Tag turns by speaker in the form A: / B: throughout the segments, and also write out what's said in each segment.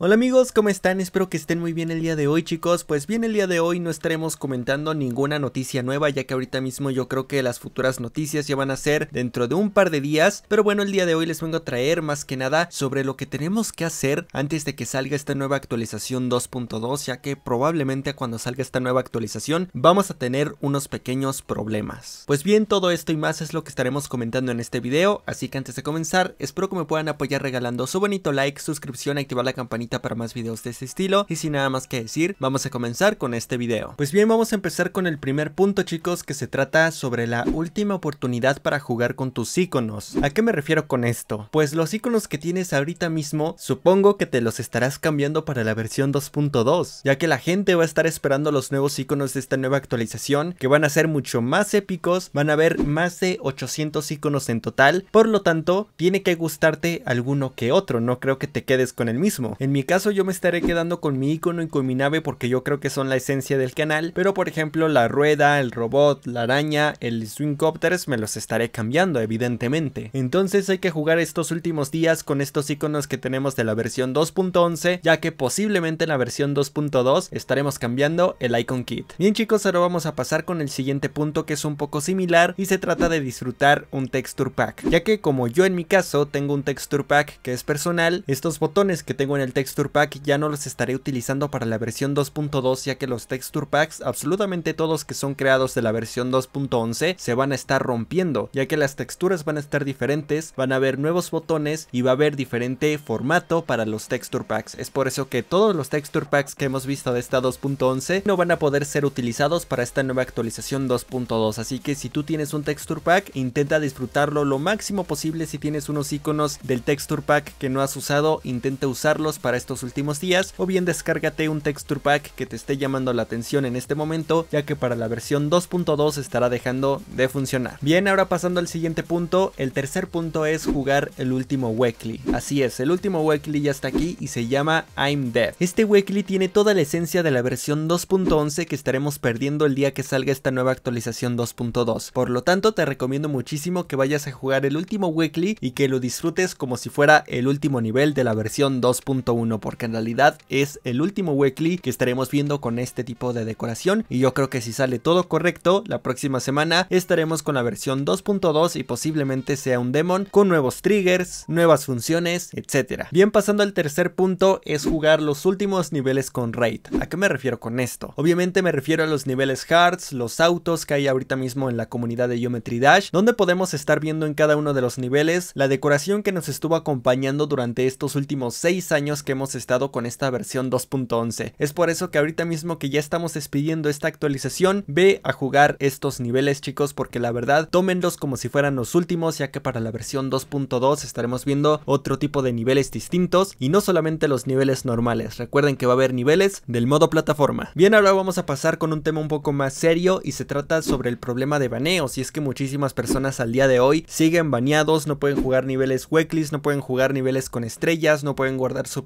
A: Hola amigos, ¿cómo están? Espero que estén muy bien el día de hoy chicos, pues bien el día de hoy no estaremos comentando ninguna noticia nueva ya que ahorita mismo yo creo que las futuras noticias ya van a ser dentro de un par de días, pero bueno el día de hoy les vengo a traer más que nada sobre lo que tenemos que hacer antes de que salga esta nueva actualización 2.2 ya que probablemente cuando salga esta nueva actualización vamos a tener unos pequeños problemas. Pues bien todo esto y más es lo que estaremos comentando en este video, así que antes de comenzar espero que me puedan apoyar regalando su bonito like, suscripción, activar la campanita para más videos de este estilo y sin nada más que decir, vamos a comenzar con este video. Pues bien, vamos a empezar con el primer punto chicos que se trata sobre la última oportunidad para jugar con tus iconos. ¿A qué me refiero con esto? Pues los iconos que tienes ahorita mismo, supongo que te los estarás cambiando para la versión 2.2, ya que la gente va a estar esperando los nuevos iconos de esta nueva actualización, que van a ser mucho más épicos, van a haber más de 800 iconos en total, por lo tanto, tiene que gustarte alguno que otro, no creo que te quedes con el mismo. En mi mi caso yo me estaré quedando con mi icono y con mi nave porque yo creo que son la esencia del canal, pero por ejemplo la rueda, el robot, la araña, el swing copters me los estaré cambiando evidentemente. Entonces hay que jugar estos últimos días con estos iconos que tenemos de la versión 2.11 ya que posiblemente en la versión 2.2 estaremos cambiando el icon kit. Bien chicos ahora vamos a pasar con el siguiente punto que es un poco similar y se trata de disfrutar un texture pack ya que como yo en mi caso tengo un texture pack que es personal estos botones que tengo en el texture texture pack ya no los estaré utilizando para la versión 2.2 ya que los texture packs absolutamente todos que son creados de la versión 2.11 se van a estar rompiendo ya que las texturas van a estar diferentes, van a haber nuevos botones y va a haber diferente formato para los texture packs. Es por eso que todos los texture packs que hemos visto de esta 2.11 no van a poder ser utilizados para esta nueva actualización 2.2 así que si tú tienes un texture pack intenta disfrutarlo lo máximo posible si tienes unos iconos del texture pack que no has usado intenta usarlos para estos últimos días, o bien descárgate un texture pack que te esté llamando la atención en este momento, ya que para la versión 2.2 estará dejando de funcionar. Bien, ahora pasando al siguiente punto, el tercer punto es jugar el último Weekly. Así es, el último Weekly ya está aquí y se llama I'm Dead. Este Weekly tiene toda la esencia de la versión 2.11 que estaremos perdiendo el día que salga esta nueva actualización 2.2. Por lo tanto, te recomiendo muchísimo que vayas a jugar el último Weekly y que lo disfrutes como si fuera el último nivel de la versión 2.1 porque en realidad es el último weekly que estaremos viendo con este tipo de decoración y yo creo que si sale todo correcto la próxima semana estaremos con la versión 2.2 y posiblemente sea un demon con nuevos triggers, nuevas funciones, etcétera. Bien pasando al tercer punto es jugar los últimos niveles con raid. ¿A qué me refiero con esto? Obviamente me refiero a los niveles hearts, los autos que hay ahorita mismo en la comunidad de Geometry Dash donde podemos estar viendo en cada uno de los niveles la decoración que nos estuvo acompañando durante estos últimos 6 años que hemos estado con esta versión 2.11. Es por eso que ahorita mismo que ya estamos despidiendo esta actualización, ve a jugar estos niveles chicos porque la verdad tómenlos como si fueran los últimos ya que para la versión 2.2 estaremos viendo otro tipo de niveles distintos y no solamente los niveles normales. Recuerden que va a haber niveles del modo plataforma. Bien, ahora vamos a pasar con un tema un poco más serio y se trata sobre el problema de baneos y es que muchísimas personas al día de hoy siguen baneados, no pueden jugar niveles weeklies, no pueden jugar niveles con estrellas, no pueden guardar su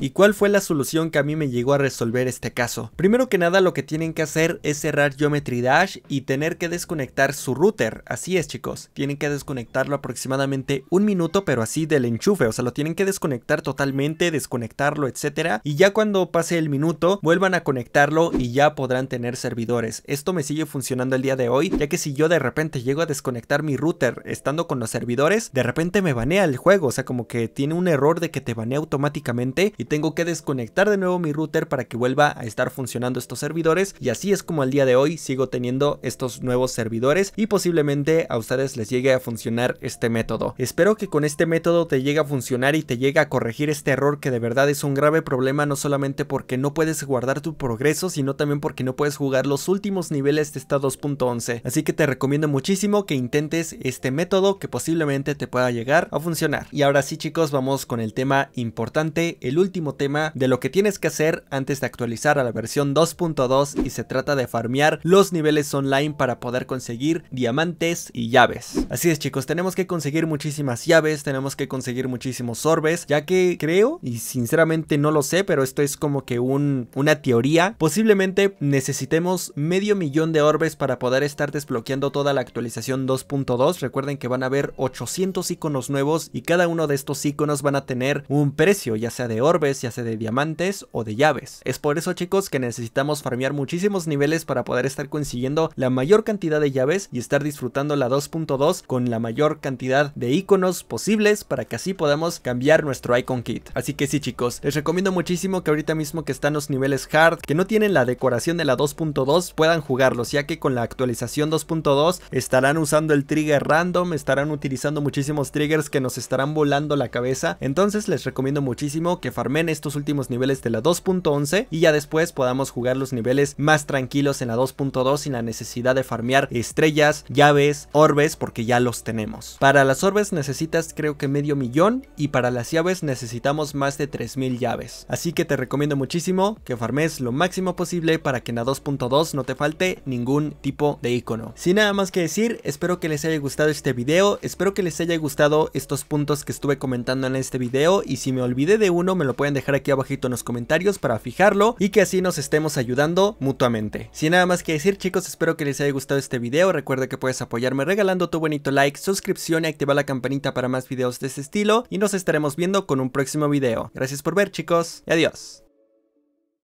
A: y cuál fue la solución que a mí me llegó a resolver este caso. Primero que nada lo que tienen que hacer es cerrar Geometry Dash y tener que desconectar su router, así es chicos, tienen que desconectarlo aproximadamente un minuto pero así del enchufe, o sea lo tienen que desconectar totalmente, desconectarlo etcétera y ya cuando pase el minuto vuelvan a conectarlo y ya podrán tener servidores. Esto me sigue funcionando el día de hoy ya que si yo de repente llego a desconectar mi router estando con los servidores, de repente me banea el juego, o sea como que tiene un error de que te banea automáticamente y tengo que desconectar de nuevo mi router para que vuelva a estar funcionando estos servidores y así es como al día de hoy sigo teniendo estos nuevos servidores y posiblemente a ustedes les llegue a funcionar este método. Espero que con este método te llegue a funcionar y te llegue a corregir este error que de verdad es un grave problema no solamente porque no puedes guardar tu progreso sino también porque no puedes jugar los últimos niveles de esta 2.11 así que te recomiendo muchísimo que intentes este método que posiblemente te pueda llegar a funcionar. Y ahora sí chicos vamos con el tema importante el último tema de lo que tienes que hacer antes de actualizar a la versión 2.2 y se trata de farmear los niveles online para poder conseguir diamantes y llaves. Así es chicos, tenemos que conseguir muchísimas llaves, tenemos que conseguir muchísimos orbes, ya que creo, y sinceramente no lo sé, pero esto es como que una teoría, posiblemente necesitemos medio millón de orbes para poder estar desbloqueando toda la actualización 2.2, recuerden que van a haber 800 iconos nuevos y cada uno de estos iconos van a tener un precio, ya sea de orbes, ya sea de diamantes o de llaves. Es por eso chicos que necesitamos farmear muchísimos niveles para poder estar consiguiendo la mayor cantidad de llaves y estar disfrutando la 2.2 con la mayor cantidad de iconos posibles para que así podamos cambiar nuestro icon kit. Así que sí chicos, les recomiendo muchísimo que ahorita mismo que están los niveles hard, que no tienen la decoración de la 2.2, puedan jugarlos ya que con la actualización 2.2 estarán usando el trigger random, estarán utilizando muchísimos triggers que nos estarán volando la cabeza, entonces les recomiendo muchísimo que farmen estos últimos niveles de la 2.11 y ya después podamos jugar los niveles más tranquilos en la 2.2 sin la necesidad de farmear estrellas, llaves, orbes porque ya los tenemos. Para las orbes necesitas creo que medio millón y para las llaves necesitamos más de 3000 llaves. Así que te recomiendo muchísimo que farmes lo máximo posible para que en la 2.2 no te falte ningún tipo de icono. Sin nada más que decir, espero que les haya gustado este video, espero que les haya gustado estos puntos que estuve comentando en este video y si me olvidé de me lo pueden dejar aquí abajito en los comentarios para fijarlo y que así nos estemos ayudando mutuamente. Sin nada más que decir chicos, espero que les haya gustado este video, recuerda que puedes apoyarme regalando tu bonito like, suscripción y activar la campanita para más videos de este estilo y nos estaremos viendo con un próximo video. Gracias por ver chicos y adiós.